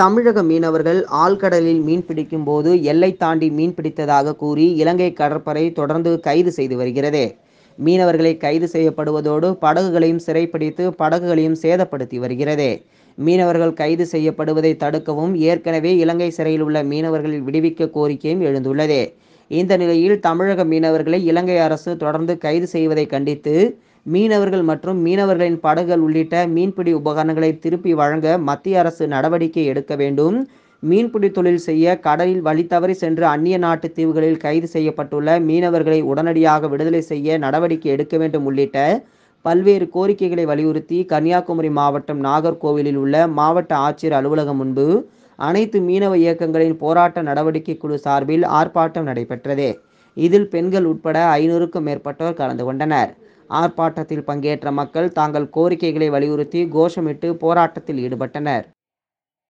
தமிழக மீனவர்கள் ஆழ்கடலில் மீன் பிடிக்கும் போது எல்லை தாண்டி மீன் பிடித்ததாக கூறி இலங்கை கடற்படை தொடர்ந்து கைது செய்து வருகிறது மீனவர்களை கைது செய்யப்படுவதோடு படகுகளையும் சிறைப்பிடித்து படகுகளையும் சேதப்படுத்தி வருகிறது மீனவர்கள் கைது செய்யப்படுவதை தடுக்கவும் ஏற்கனவே இலங்கை சிறையில் உள்ள மீனவர்களை விடுவிக்க கோரிக்கையும் எழுந்துள்ளது இந்த நிலையில் தமிழக மீனவர்களை இலங்கை அரசு தொடர்ந்து கைது செய்வதை கண்டித்து மீனவர்கள் மற்றும் மீனவர்களின் படகுகள் உள்ளிட்ட மீன்பிடி உபகரணங்களை திருப்பி வழங்க மத்திய அரசு நடவடிக்கை எடுக்க வேண்டும் மீன்பிடி தொழில் செய்ய கடலில் வழி தவறி சென்று அந்நிய நாட்டு தீவுகளில் கைது செய்யப்பட்டுள்ள மீனவர்களை உடனடியாக விடுதலை செய்ய நடவடிக்கை எடுக்க வேண்டும் உள்ளிட்ட பல்வேறு கோரிக்கைகளை வலியுறுத்தி கன்னியாகுமரி மாவட்டம் நாகர்கோவிலில் உள்ள மாவட்ட ஆட்சியர் அலுவலகம் முன்பு அனைத்து மீனவ இயக்கங்களின் போராட்ட நடவடிக்கை குழு சார்பில் ஆர்ப்பாட்டம் நடைபெற்றது இதில் பெண்கள் உட்பட ஐநூறுக்கும் மேற்பட்டோர் கலந்து கொண்டனர் ஆர்ப்பாட்டத்தில் பங்கேற்ற மக்கள் தங்கள் கோரிக்கைகளை வலியுறுத்தி கோஷமிட்டு போராட்டத்தில் ஈடுபட்டனர்